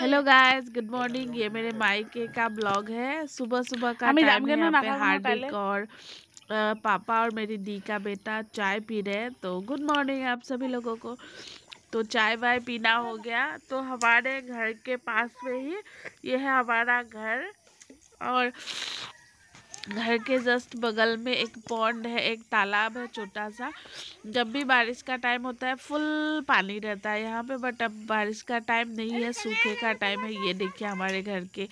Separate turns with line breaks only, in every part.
Hello guys good morning ये मेरे के का ब्लॉग है सुबह सुबह का टाइम है यहाँ पे हार्दिक और पापा और मेरी दी का बेटा चाय पी रहे हैं तो गुड मॉर्निंग आप सभी लोगों को तो चाय वाय पीना हो गया तो हमारे घर के पास में ही ये है हमारा घर और घर के जस्ट बगल में एक पौंड है एक तालाब है छोटा सा जब भी बारिश का टाइम होता है फुल पानी रहता है यहाँ पे बट अब बारिश का टाइम नहीं है सूखे का टाइम है ये देखिए हमारे घर के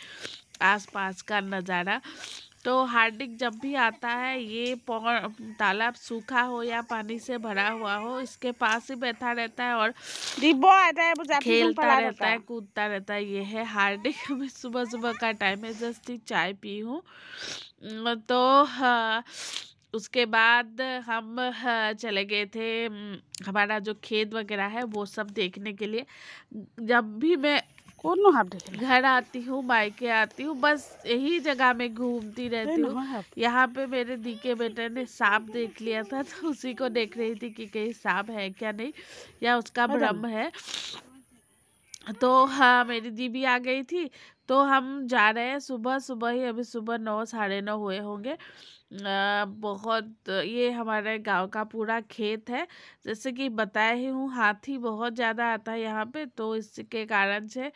आसपास का नज़ारा तो हार्दिक जब भी आता है ये तालाब सूखा हो या पानी से भरा हुआ हो इसके पास ही बैठा रहता है और डिब्बो आता है खेलता रहता है कूदता रहता है ये है हार्दिक हमें सुबह सुबह का टाइम है जस्ट ही चाय पी हूँ तो हाँ, उसके बाद हम हाँ, चले गए थे हमारा जो खेत वगैरह है वो सब देखने के लिए जब भी मैं कौन नो घर आती हूँ मायके आती हूँ बस यही जगह में घूमती रहती हूँ यहाँ पे मेरे दी के बेटे ने सांप देख लिया था तो उसी को देख रही थी कि कहीं सांप है क्या नहीं या उसका भ्रम है तो हाँ मेरी दीदी आ गई थी तो हम जा रहे हैं सुबह सुबह ही अभी सुबह नौ साढ़े नौ हुए होंगे बहुत ये हमारे गांव का पूरा खेत है जैसे कि बताया ही हूँ हाथी बहुत ज़्यादा आता है यहाँ पे तो इसके कारण से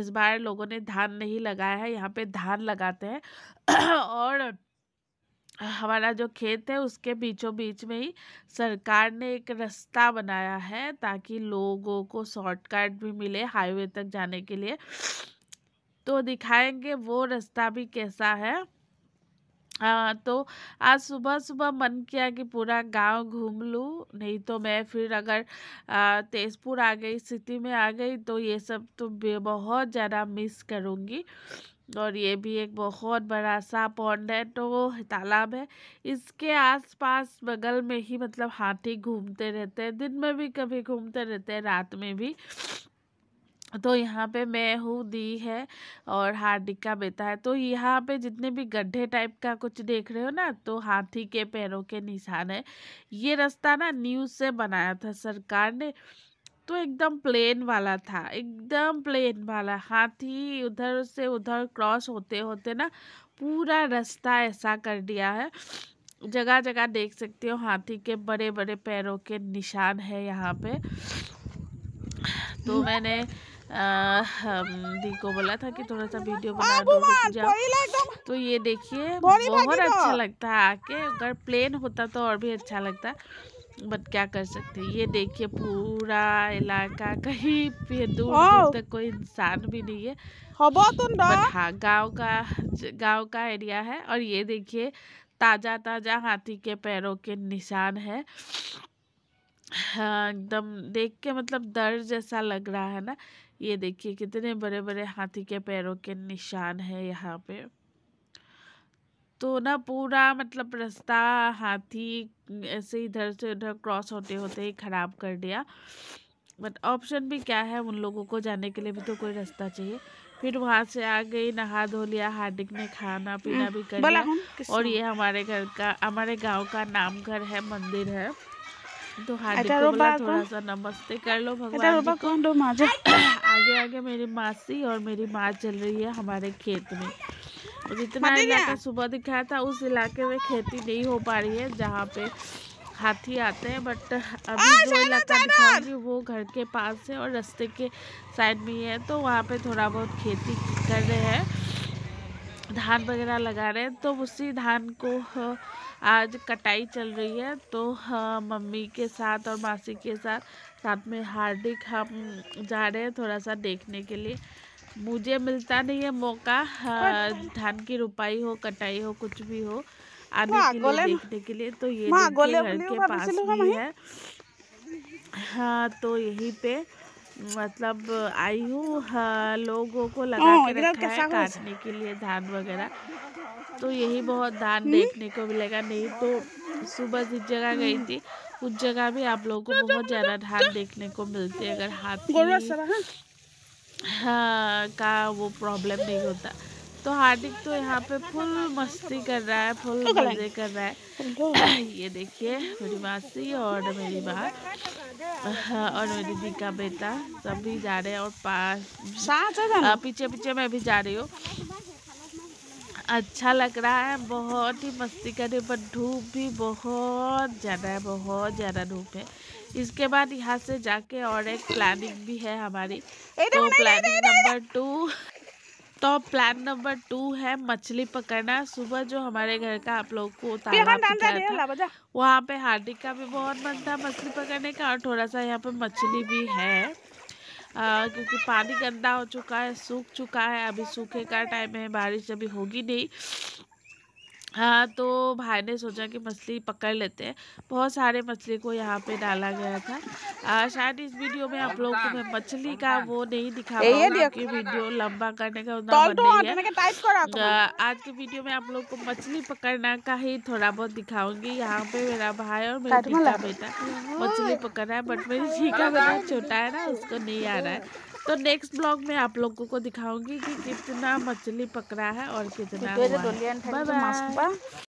इस बार लोगों ने धान नहीं लगाया है यहाँ पे धान लगाते हैं और हमारा जो खेत है उसके बीचों बीच में ही सरकार ने एक रास्ता बनाया है ताकि लोगों को शॉर्टकट भी मिले हाईवे तक जाने के लिए तो दिखाएंगे वो रास्ता भी कैसा है आ, तो आज सुबह सुबह मन किया कि पूरा गांव घूम लूँ नहीं तो मैं फिर अगर तेजपुर आ गई सिटी में आ गई तो ये सब तो बहुत ज़्यादा मिस करूँगी और ये भी एक बहुत बड़ा सा पॉन्ड है तो वो तालाब है इसके आसपास बगल में ही मतलब हाथी घूमते रहते हैं दिन में भी कभी घूमते रहते हैं रात में भी तो यहाँ पे मैं हूँ दी है और का बेटा है तो यहाँ पे जितने भी गड्ढे टाइप का कुछ देख रहे हो ना तो हाथी के पैरों के निशान है ये रास्ता ना न्यूज़ से बनाया था सरकार ने तो एकदम प्लेन वाला था एकदम प्लेन वाला हाथी उधर से उधर क्रॉस होते होते ना पूरा रास्ता ऐसा कर दिया है जगह जगह देख सकते हो हाथी के बड़े बड़े पैरों के निशान है यहाँ पे तो मैंने दी को बोला था कि थोड़ा सा वीडियो बना दो जाओ तो ये देखिए बहुत अच्छा लगता है आके अगर प्लेन होता तो और भी अच्छा लगता बट क्या कर सकते ये देखिए पूरा इलाका कहीं पे दूर दूर तक कोई इंसान भी नहीं है हाँ गाँव का गांव का एरिया है और ये देखिए ताज़ा ताज़ा हाथी के पैरों के निशान है हाँ, एकदम देख के मतलब दर्द जैसा लग रहा है ना ये देखिए कितने बड़े बड़े हाथी के पैरों के निशान है यहाँ पे तो ना पूरा मतलब रास्ता हाथी ऐसे इधर से उधर क्रॉस होते होते ही ख़राब कर दिया बट ऑप्शन भी क्या है उन लोगों को जाने के लिए भी तो कोई रास्ता चाहिए फिर वहाँ से आ गई नहा धो लिया हार्दिक ने खाना पीना भी कर लिया और ये हमारे घर का हमारे गांव का नाम घर है मंदिर है तो हार्दिक को बोला थोड़ा सा नमस्ते कर लो भगवान को आगे आगे मेरी मासी और मेरी माँ चल रही है हमारे खेत में जितना इलाका सुबह दिखाया था उस इलाके में खेती नहीं हो पा रही है जहाँ पे हाथी आते हैं बट अभी जो इलाका दिखाऊंगी वो घर के पास है और रास्ते के साइड में ही है तो वहाँ पे थोड़ा बहुत खेती कर रहे हैं धान वगैरह लगा रहे हैं तो उसी धान को आज कटाई चल रही है तो हाँ मम्मी के साथ और मासी के साथ साथ में हार्दिक हम जा रहे हैं थोड़ा सा देखने के लिए मुझे मिलता नहीं है मौका हाँ, धान की रुपाई हो कटाई हो कुछ भी हो आने के लिए देखने के लिए तो ये घर के पास भी है हाँ तो यहीं पे मतलब आई हूँ हाँ, लोगों को लगा के रखा है काटने के लिए धान वगैरह तो यही बहुत धान हम्म? देखने को मिलेगा नहीं तो सुबह जिस जगह गई हम्म। थी उस जगह भी आप लोगों को बहुत ज़्यादा धान देखने को मिलती है अगर हाथी हाँ, का वो प्रॉब्लम नहीं होता तो हार्दिक तो यहाँ पे फुल मस्ती कर रहा है फुल तो मजे कर रहा है ये देखिए मेरी मासी और मेरी माँ हाँ, और मेरी दीदी का बेटा सब भी जा रहे हैं और पास पीछे पीछे मैं भी जा रही हूँ अच्छा लग रहा है बहुत ही मस्ती रही पर धूप भी बहुत ज़्यादा है बहुत ज़्यादा धूप है इसके बाद यहाँ से जाके और एक प्लानिंग भी है हमारी तो प्लानिंग नंबर टू तो प्लान नंबर टू है मछली पकड़ना सुबह जो हमारे घर का आप लोग को वहाँ पे हार्दिक का भी बहुत मन था मछली पकड़ने का और थोड़ा सा यहाँ पे मछली भी है आ, क्योंकि पानी गंदा हो चुका है सूख चुका है अभी सूखे का टाइम है बारिश अभी होगी नहीं हाँ तो भाई ने सोचा कि मछली पकड़ लेते हैं बहुत सारे मछली को यहाँ पे डाला गया था आ, शायद इस वीडियो में आप लोगों को मैं मछली का वो नहीं दिखा क्योंकि वीडियो लंबा करने का उतना तो है आज के वीडियो में आप लोग को मछली पकड़ना का ही थोड़ा बहुत दिखाऊंगी यहाँ पे मेरा भाई और मेरा बेटा बेटा मछली पकड़ रहा है बट मेरी जी का बेटा छोटा है ना उसको नहीं आ रहा है तो नेक्स्ट ब्लॉग में आप लोगों को दिखाऊंगी कि कितना मछली पकड़ा है और कितना